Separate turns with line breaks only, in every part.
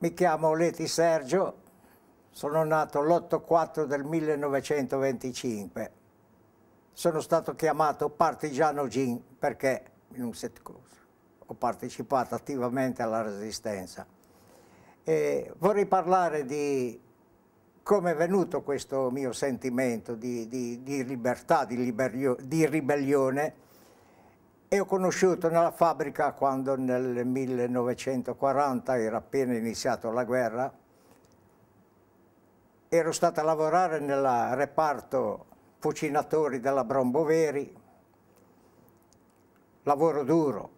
Mi chiamo Leti Sergio, sono nato l'8-4 del 1925. Sono stato chiamato partigiano Gin perché in un set ho partecipato attivamente alla resistenza. E vorrei parlare di come è venuto questo mio sentimento di, di, di libertà, di, liberio, di ribellione e ho conosciuto nella fabbrica quando nel 1940 era appena iniziato la guerra, ero stato a lavorare nel reparto fucinatori della Bromboveri, lavoro duro,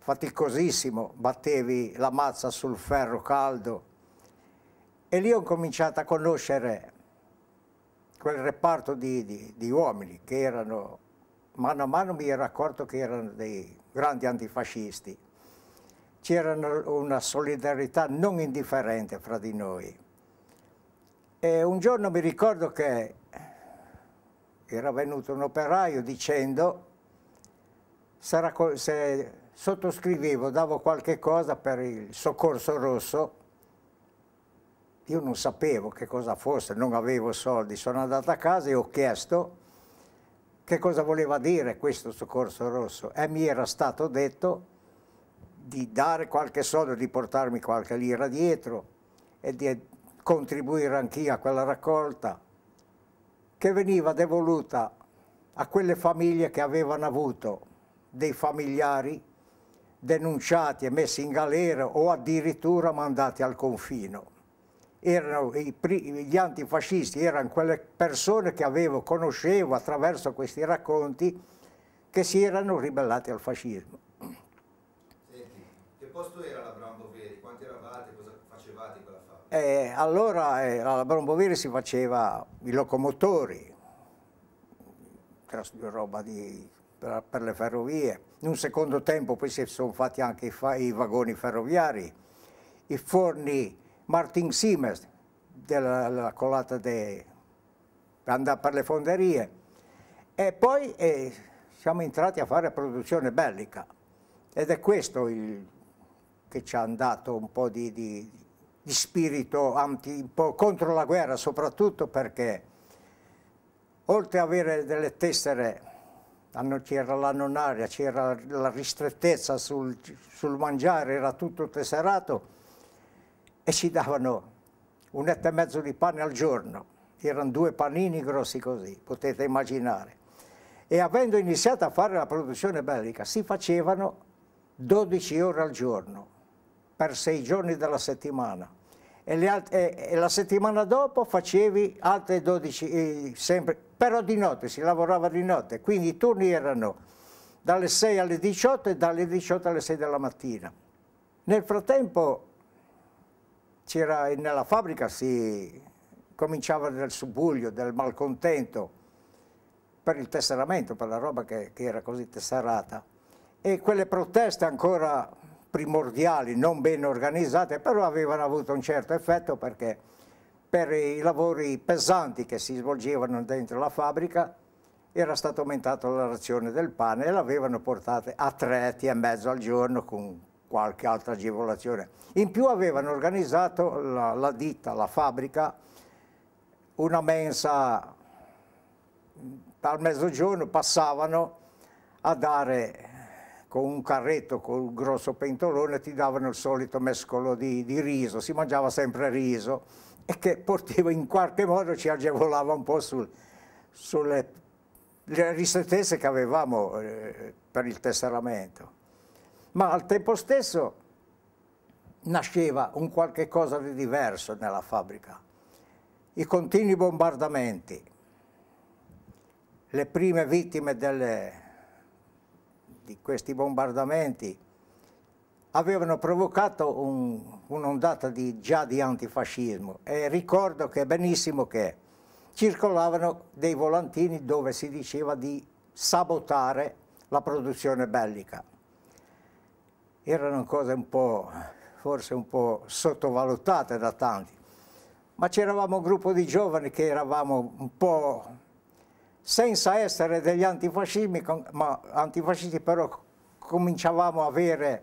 faticosissimo, battevi la mazza sul ferro caldo e lì ho cominciato a conoscere quel reparto di, di, di uomini che erano mano a mano mi ero accorto che erano dei grandi antifascisti. C'era una solidarietà non indifferente fra di noi. E un giorno mi ricordo che era venuto un operaio dicendo se sottoscrivevo, davo qualche cosa per il soccorso rosso, io non sapevo che cosa fosse, non avevo soldi, sono andato a casa e ho chiesto che cosa voleva dire questo soccorso rosso? E eh, mi era stato detto di dare qualche soldo, di portarmi qualche lira dietro e di contribuire anch'io a quella raccolta che veniva devoluta a quelle famiglie che avevano avuto dei familiari denunciati e messi in galera o addirittura mandati al confino erano gli antifascisti erano quelle persone che avevo, conoscevo attraverso questi racconti che si erano ribellati al fascismo. Senti, che posto era la Bramboveri? Quanti eravate? Cosa facevate in quella fabbrica? Eh, allora eh, alla Bramboveri si faceva i locomotori, roba di, per, per, le ferrovie. In un secondo tempo poi si sono fatti anche i, fa, i vagoni ferroviari, i forni Martin Siemens della colata de, per andare per le fonderie e poi eh, siamo entrati a fare produzione bellica ed è questo il, che ci ha dato un po' di, di, di spirito anti, po contro la guerra soprattutto perché oltre ad avere delle tessere c'era la non aria, c'era la ristrettezza sul, sul mangiare, era tutto tesserato e ci davano un etto e mezzo di pane al giorno, erano due panini grossi così, potete immaginare. E avendo iniziato a fare la produzione bellica, si facevano 12 ore al giorno, per sei giorni della settimana. E, altre, e la settimana dopo facevi altre 12, eh, sempre, però di notte, si lavorava di notte, quindi i turni erano dalle 6 alle 18 e dalle 18 alle 6 della mattina. Nel frattempo c'era nella fabbrica si cominciava del subbuglio, del malcontento per il tesseramento, per la roba che, che, era così tesserata. E quelle proteste ancora primordiali, non ben organizzate, però avevano avuto un certo effetto perché per i lavori pesanti che si svolgevano dentro la fabbrica era stata aumentata la razione del pane e l'avevano portata a tre e mezzo al giorno con qualche altra agevolazione. In più avevano organizzato la, la ditta, la fabbrica, una mensa al mezzogiorno, passavano a dare con un carretto, con un grosso pentolone, ti davano il solito mescolo di, di riso, si mangiava sempre riso e che portiva in qualche modo, ci agevolava un po' sul, sulle ristrettezze che avevamo eh, per il tesseramento ma al tempo stesso nasceva un qualche cosa di diverso nella fabbrica. I continui bombardamenti, le prime vittime delle, di questi bombardamenti avevano provocato un'ondata di, già di antifascismo e ricordo che benissimo che circolavano dei volantini dove si diceva di sabotare la produzione bellica erano cose un po', forse un po' sottovalutate da tanti, ma c'eravamo un gruppo di giovani che eravamo un po' senza essere degli antifascisti, ma antifascisti però cominciavamo a avere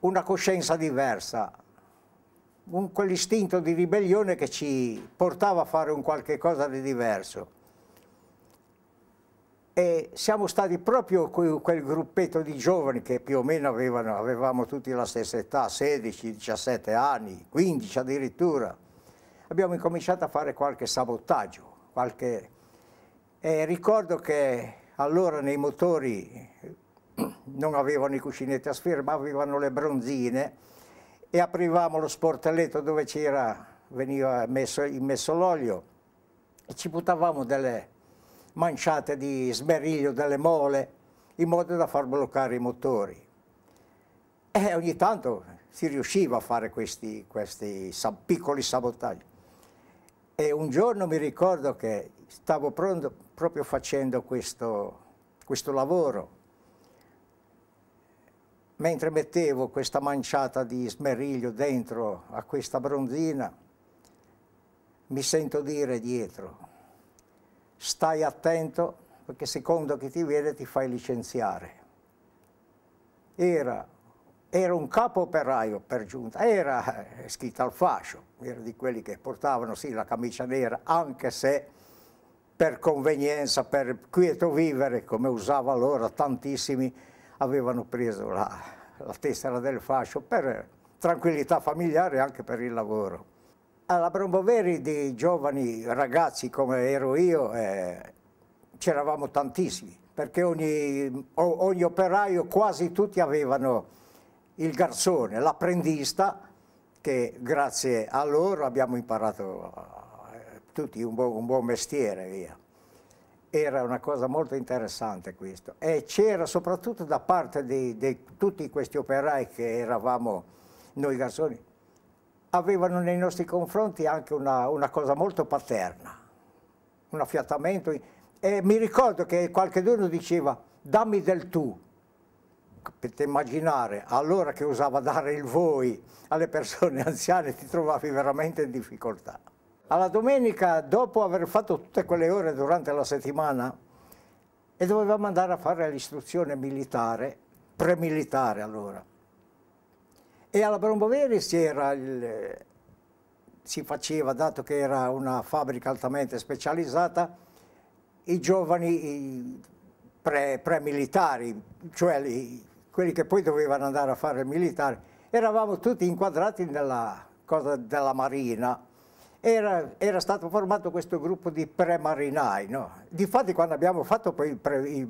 una coscienza diversa, un, quell'istinto di ribellione che ci portava a fare un qualche cosa di diverso e siamo stati proprio quel gruppetto di giovani che più o meno avevano, avevamo tutti la stessa età, 16, 17 anni, 15 addirittura. Abbiamo incominciato a fare qualche sabotaggio, qualche... E ricordo che allora nei motori non avevano i cuscinetti a sfera, ma avevano le bronzine e aprivamo lo sportelletto dove veniva messo, immesso l'olio e ci buttavamo delle manciate di smerriglio delle mole in modo da far bloccare i motori. E ogni tanto si riusciva a fare questi, questi piccoli sabotaggi. E un giorno mi ricordo che stavo pronto, proprio facendo questo, questo lavoro mentre mettevo questa manciata di smerriglio dentro a questa bronzina, mi sento dire dietro, stai attento perché secondo che ti vede ti fai licenziare. Era, era un capo operaio per giunta, era eh, scritto al fascio, era di quelli che portavano sì la camicia nera, anche se per convenienza, per quieto vivere, come usava allora tantissimi, avevano preso la, la tessera del fascio per tranquillità familiare e anche per il lavoro alla Bromboveri di giovani ragazzi come ero io eh, c'eravamo tantissimi, perché ogni, ogni, operaio, quasi tutti avevano il garzone, l'apprendista, che grazie a loro abbiamo imparato eh, tutti un, buon, un buon mestiere. Via. Era una cosa molto interessante questo. E c'era soprattutto da parte di, di tutti questi operai che eravamo noi garzoni, avevano nei nostri confronti anche una, una cosa molto paterna, un affiatamento. E mi ricordo che qualcheduno diceva dammi del tu, potete immaginare, allora che usava dare il voi alle persone anziane ti trovavi veramente in difficoltà. Alla domenica, dopo aver fatto tutte quelle ore durante la settimana, e dovevamo andare a fare l'istruzione militare, premilitare allora, e alla Bromboveri si, il, si faceva, dato che era una fabbrica altamente specializzata, i giovani pre-militari, cioè li, quelli che poi dovevano andare a fare il militare, eravamo tutti inquadrati nella cosa della marina. Era, era stato formato questo gruppo di pre-marinai. No? Difatti quando abbiamo fatto poi pre,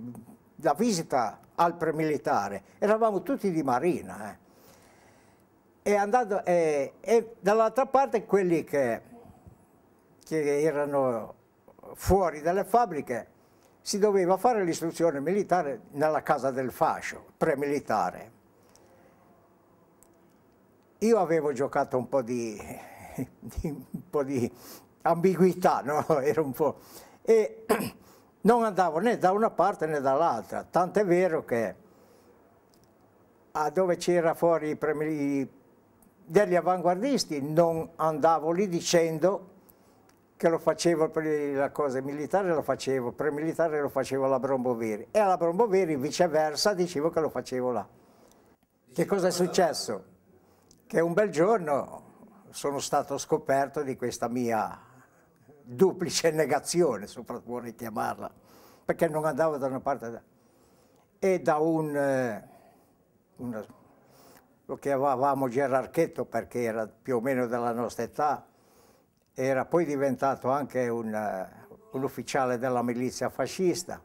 la visita al pre-militare, eravamo tutti di marina. Eh e, andando, e, e dall'altra parte quelli che, che, erano fuori dalle fabbriche si doveva fare l'istruzione militare nella casa del fascio, premilitare. Io avevo giocato un po' di, di, un po di ambiguità, no? un po', e non andavo né da una parte né dall'altra, tant'è vero che a dove c'era fuori i premilitari degli avanguardisti, non andavo lì dicendo che lo facevo per la cosa militare, lo facevo, per il militare lo facevo alla Bromboveri e alla Bromboveri viceversa dicevo che lo facevo là. Che cosa è successo? Che un bel giorno sono stato scoperto di questa mia duplice negazione, soprattutto vorrei chiamarla, perché non andavo da una parte e da un, eh, una, lo chiamavamo Gerarchetto perché era più o meno della nostra età, era poi diventato anche un, eh, un ufficiale della milizia fascista.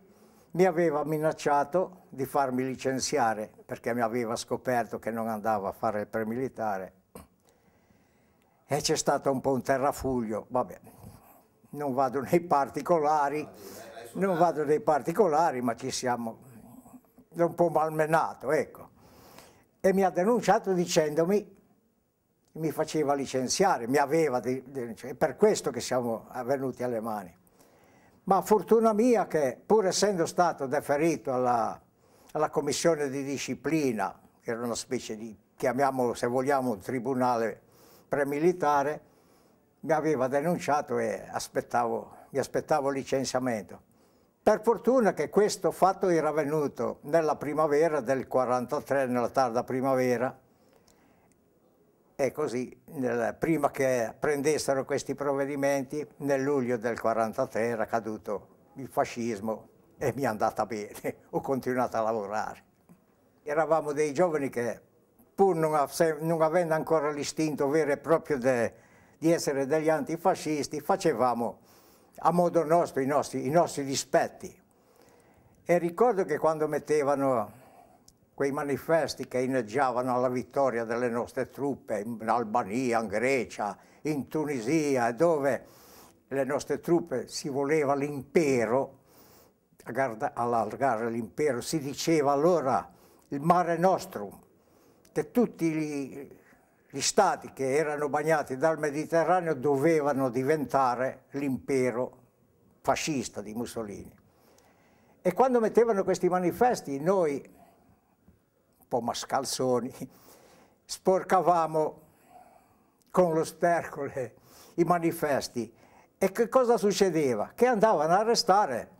Mi aveva minacciato di farmi licenziare perché mi aveva scoperto che non andava a fare il premilitare. E c'è stato un po' un terrafuglio, vabbè, non vado nei particolari, non vado nei particolari, ma ci siamo un po' malmenato, ecco e mi ha denunciato dicendomi che mi faceva licenziare, mi aveva denunciato, è per questo che siamo venuti alle mani. Ma fortuna mia che pur essendo stato deferito alla, alla commissione di disciplina, che era una specie di, chiamiamolo se vogliamo, un tribunale premilitare, mi aveva denunciato e aspettavo, mi aspettavo licenziamento. Per fortuna che questo fatto era avvenuto nella primavera del 43, nella tarda primavera, e così prima che prendessero questi provvedimenti, nel luglio del 43 era caduto il fascismo e mi è andata bene, ho continuato a lavorare. Eravamo dei giovani che, pur non, non avendo ancora l'istinto vero e proprio di essere degli antifascisti, facevamo a modo nostro i nostri, i nostri dispetti. E ricordo che quando mettevano quei manifesti che inneggiavano alla vittoria delle nostre truppe in Albania, in Grecia, in Tunisia, dove le nostre truppe si voleva l'impero, allargare l'impero, si diceva allora il mare nostrum, che tutti gli gli stati che erano bagnati dal Mediterraneo dovevano diventare l'impero fascista di Mussolini. E quando mettevano questi manifesti noi, un po' mascalzoni, sporcavamo con lo stercole i manifesti. E che cosa succedeva? Che andavano a arrestare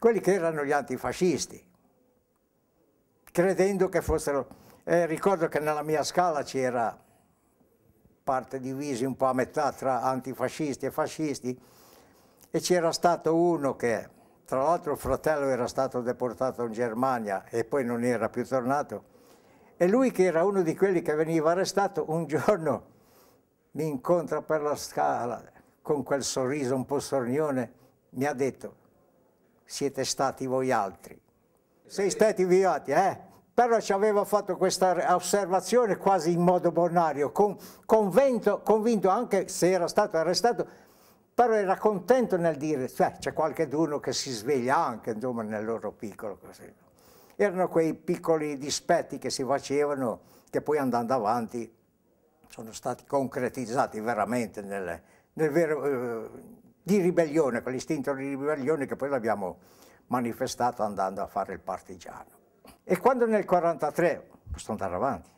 quelli che erano gli antifascisti, credendo che fossero... Eh, ricordo che nella mia scala c'era parte divisi un po' a metà tra antifascisti e fascisti, e c'era stato uno che, tra l'altro il fratello era stato deportato in Germania e poi non era più tornato, e lui che era uno di quelli che veniva arrestato, un giorno mi incontra per la scala con quel sorriso un po' sornione, mi ha detto, siete stati voi altri, sei stati violati, eh? però ci aveva fatto questa osservazione quasi in modo bonario, con, convinto, convinto, anche se era stato arrestato, però era contento nel dire, cioè c'è qualcuno che si sveglia anche insomma, nel loro piccolo. Così. Erano quei piccoli dispetti che si facevano, che poi andando avanti sono stati concretizzati veramente nel, nel vero, eh, di ribellione, quell'istinto di ribellione che poi l'abbiamo manifestato andando a fare il partigiano. E quando nel 1943, posso andare avanti,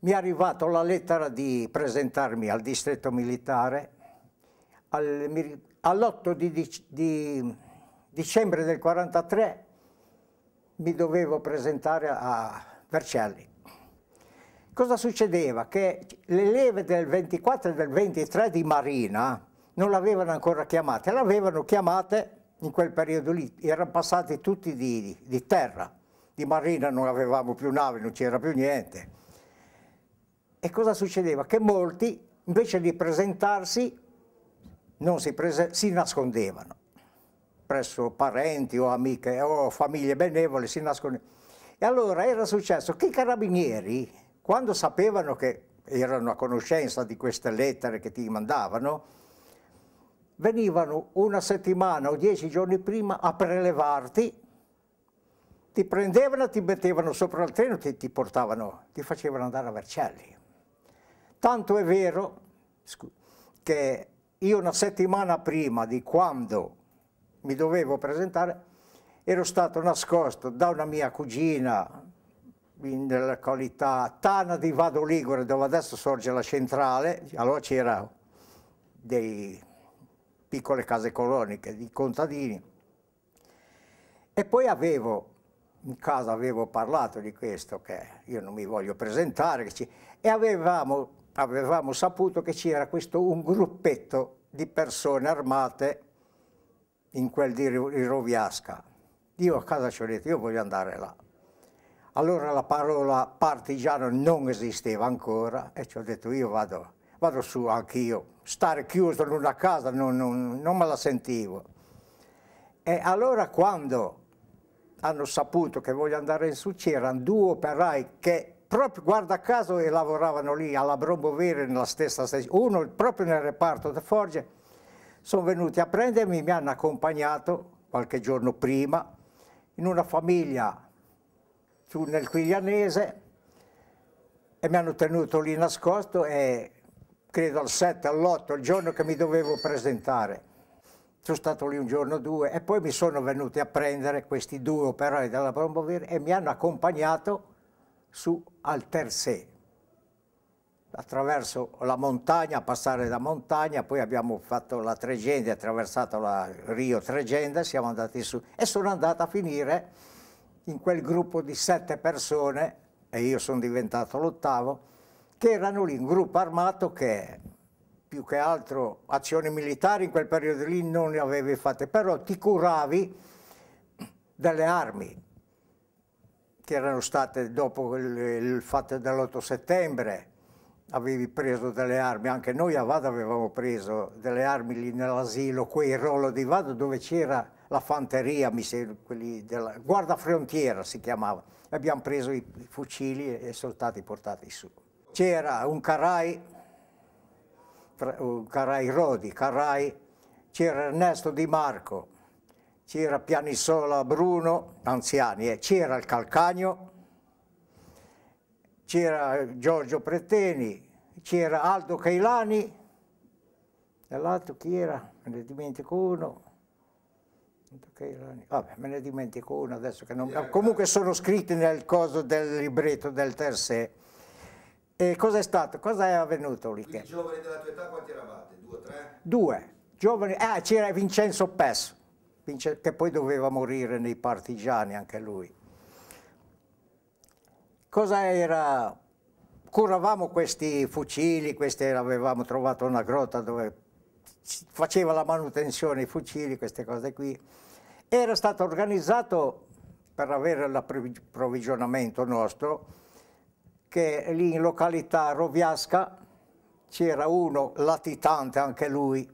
mi è arrivata la lettera di presentarmi al distretto militare al, all'8 di, di, dicembre del 1943 mi dovevo presentare a Vercelli. Cosa succedeva? Che le leve del 24 e del 23 di Marina non l'avevano ancora chiamate, l'avevano chiamate in quel periodo lì erano passati tutti di, di terra, di marina non avevamo più navi, non c'era più niente. E cosa succedeva? Che molti invece di presentarsi si, prese si nascondevano presso parenti o amiche o famiglie benevole, si nascondevano. E allora era successo che i carabinieri, quando sapevano che erano a conoscenza di queste lettere che ti mandavano, venivano una settimana o dieci giorni prima a prelevarti, ti prendevano, ti mettevano sopra il treno, ti, ti portavano, ti facevano andare a Vercelli. Tanto è vero che io una settimana prima di quando mi dovevo presentare ero stato nascosto da una mia cugina nella località Tana di Vado Ligure, dove adesso sorge la centrale, allora c'era dei piccole case coloniche di contadini. E poi avevo, in casa avevo parlato di questo, che io non mi voglio presentare, e avevamo, avevamo saputo che c'era questo un gruppetto di persone armate in quel di Roviasca. Io a casa ci ho detto, io voglio andare là. Allora la parola partigiano non esisteva ancora e ci ho detto io vado vado su anch'io. Stare chiuso in una casa non, non, non me la sentivo. E allora quando hanno saputo che voglio andare in su, c'erano due operai che proprio guarda caso e lavoravano lì alla Brombovere nella stessa stazione, uno proprio nel reparto di Forge, sono venuti a prendermi, mi hanno accompagnato qualche giorno prima in una famiglia giù nel Quiglianese e mi hanno tenuto lì nascosto e credo al 7, all'8, il giorno che mi dovevo presentare. Sono stato lì un giorno o due e poi mi sono venuti a prendere questi due operai della Brombovir e mi hanno accompagnato su al Terzé, attraverso la montagna, passare da montagna, poi abbiamo fatto la Tregenda, attraversato la Rio Tregenda, siamo andati su e sono andato a finire in quel gruppo di sette persone e io sono diventato l'ottavo che erano lì un gruppo armato che più che altro azioni militari in quel periodo lì non ne avevi fatte, però ti curavi delle armi che erano state dopo il, il fatto dell'8 settembre, avevi preso delle armi, anche noi a Vado avevamo preso delle armi lì nell'asilo, qui in Rollo di Vado dove c'era la fanteria, mi sembra, quelli della guarda frontiera si chiamava, abbiamo preso i fucili e sono stati portati su c'era un Carai, un Carai Rodi, Carai, c'era Ernesto Di Marco, c'era Pianisola Bruno, anziani, eh, c'era il Calcagno, c'era Giorgio Preteni, c'era Aldo Cailani, e l'altro chi era? Me ne dimentico uno. Vabbè, me ne dimentico uno adesso che non... Eh, Comunque sono scritti nel coso del libretto del terzo. E cosa è stato? Cosa è avvenuto lì? Quindi giovani della tua età quanti eravate? Due o tre? Due. Giovani, ah, c'era Vincenzo Pesso, che poi doveva morire nei partigiani anche lui. Cosa era? Curavamo questi fucili, questi avevamo trovato una grotta dove faceva la manutenzione i fucili, queste cose qui. Era stato organizzato per avere l'approvvigionamento nostro, che lì in località Roviasca c'era uno latitante anche lui,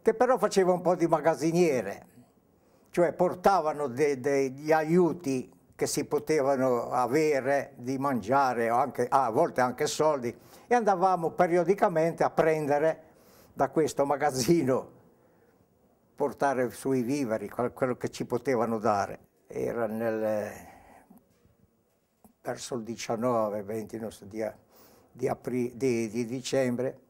che però faceva un po' di magazziniere, cioè portavano degli de, aiuti che si potevano avere di mangiare, anche, a volte anche soldi, e andavamo periodicamente a prendere da questo magazzino, portare sui viveri, quello che ci potevano dare. Era nel verso il 19-20 di, di, apri, di, di dicembre,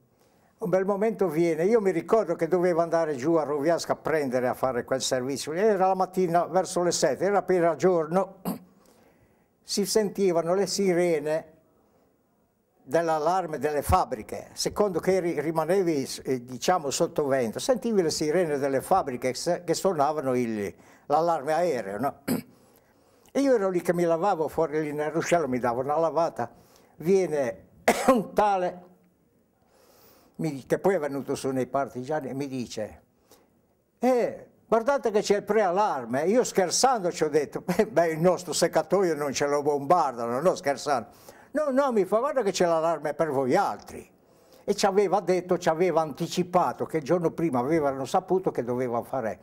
un bel momento viene, io mi ricordo che dovevo andare giù a Roviasca a prendere, a fare quel servizio, era la mattina verso le 7, era appena giorno, si sentivano le sirene dell'allarme delle fabbriche, secondo che rimanevi eh, diciamo sotto vento, sentivi le sirene delle fabbriche che suonavano l'allarme aereo, no? E io ero lì che mi lavavo fuori lì nel ruscello, mi davo una lavata. Viene un tale, che poi è venuto su nei partigiani, e mi dice, eh, guardate che c'è il preallarme. Io scherzando ci ho detto, beh, il nostro seccatoio non ce lo bombardano, no scherzando. No, no, mi fa, guarda che c'è l'allarme per voi altri. E ci aveva detto, ci aveva anticipato che il giorno prima avevano saputo che doveva fare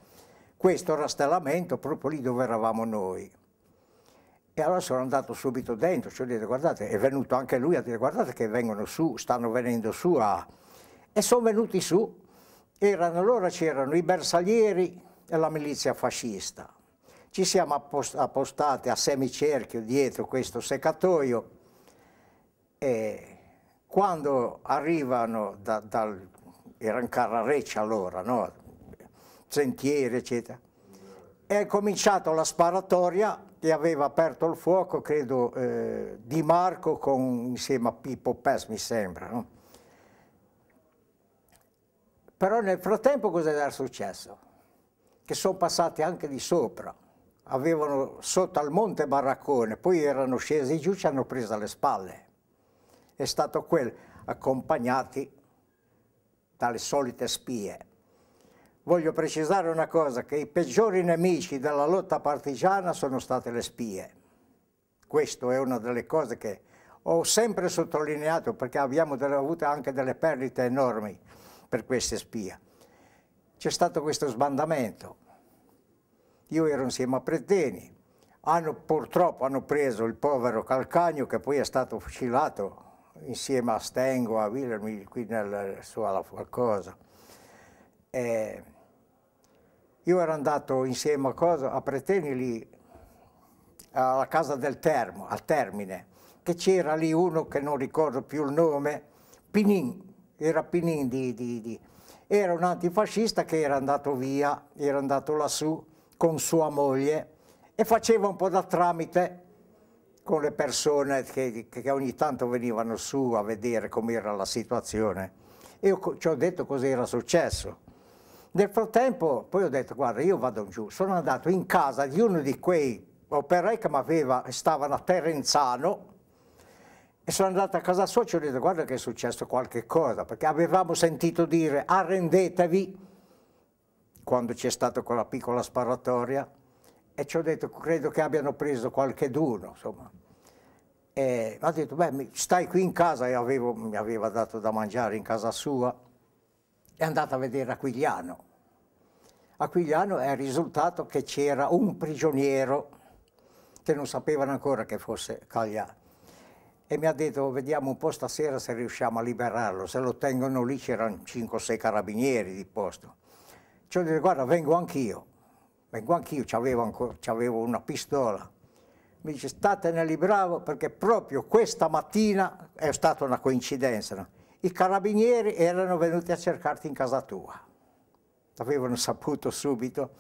questo rastellamento proprio lì dove eravamo noi. E allora sono andato subito dentro, cioè dire guardate, è venuto anche lui a dire guardate che vengono su, stanno venendo su a... E sono venuti su, erano, allora c'erano i bersaglieri e la milizia fascista. Ci siamo appostati a semicerchio dietro questo seccatoio e quando arrivano da, dal... era in Carrareccia allora, no? Sentieri eccetera, è cominciata la sparatoria che aveva aperto il fuoco, credo, eh, Di Marco con, insieme a Pippo Pes, mi sembra. No? Però nel frattempo cosa era successo? Che sono passati anche di sopra. Avevano sotto al monte Baraccone, poi erano scesi giù, ci hanno preso alle spalle. È stato quello, accompagnati dalle solite spie. Voglio precisare una cosa, che i peggiori nemici della lotta partigiana sono state le spie. Questa è una delle cose che ho sempre sottolineato perché abbiamo delle, avuto anche delle perdite enormi per queste spie. C'è stato questo sbandamento. Io ero insieme a Pretteni. Hanno, purtroppo hanno preso il povero Calcagno che poi è stato fucilato insieme a Stengo, a Wilhelm, qui nella sua cosa. Eh, io ero andato insieme a, cosa, a Preteni lì, alla casa del Termo, al Termine, che c'era lì uno che non ricordo più il nome, Pinin, era Pinin di, di, di. Era un antifascista che era andato via, era andato lassù con sua moglie e faceva un po' da tramite con le persone che, che ogni tanto venivano su a vedere com'era la situazione. Io ci ho detto cosa era successo nel frattempo poi ho detto guarda io vado giù, sono andato in casa di uno di quei operai che aveva, stavano a Terenzano e sono andato a casa sua e ci ho detto guarda che è successo qualche cosa perché avevamo sentito dire arrendetevi quando c'è stata quella piccola sparatoria e ci ho detto credo che abbiano preso qualche d'uno insomma e ha detto beh stai qui in casa e avevo, mi aveva dato da mangiare in casa sua è andata a vedere Aquigliano. Aquigliano è risultato che c'era un prigioniero che non sapevano ancora che fosse Cagliari. E mi ha detto, vediamo un po' stasera se riusciamo a liberarlo, se lo tengono lì c'erano 5 o 6 carabinieri di posto. Ci ho detto, guarda, vengo anch'io, vengo anch'io, c'avevo, c'avevo una pistola. Mi dice, statene lì bravo perché proprio questa mattina è stata una coincidenza i carabinieri erano venuti a cercarti in casa tua, l'avevano saputo subito.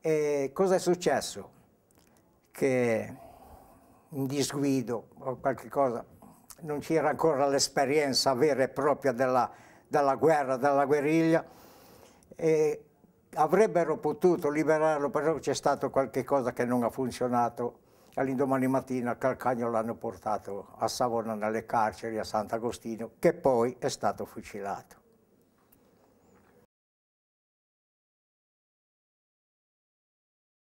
E cosa è successo? Che un disguido o qualche cosa, non c'era ancora l'esperienza vera e propria della, della guerra, della guerriglia, e avrebbero potuto liberarlo, però c'è stato qualche cosa che non ha funzionato all'indomani mattina Calcagno l'hanno portato a Savona nelle carceri a Sant'Agostino, che poi è stato fucilato.